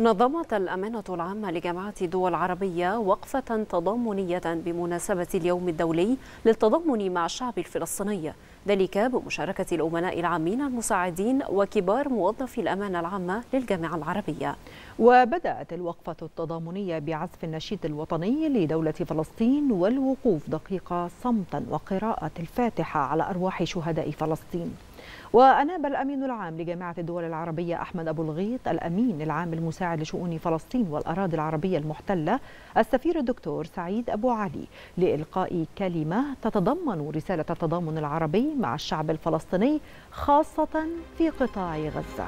نظمت الأمانة العامة لجامعة دول عربية وقفة تضامنية بمناسبة اليوم الدولي للتضامن مع الشعب الفلسطيني ذلك بمشاركة الأمناء العامين المساعدين وكبار موظفي الأمانة العامة للجامعة العربية وبدأت الوقفة التضامنية بعزف النشيد الوطني لدولة فلسطين والوقوف دقيقة صمتا وقراءة الفاتحة على أرواح شهداء فلسطين وأناب الأمين العام لجامعة الدول العربية أحمد أبو الغيط الأمين العام المساعد لشؤون فلسطين والأراضي العربية المحتلة السفير الدكتور سعيد أبو علي لإلقاء كلمة تتضمن رسالة التضامن العربي مع الشعب الفلسطيني خاصة في قطاع غزة.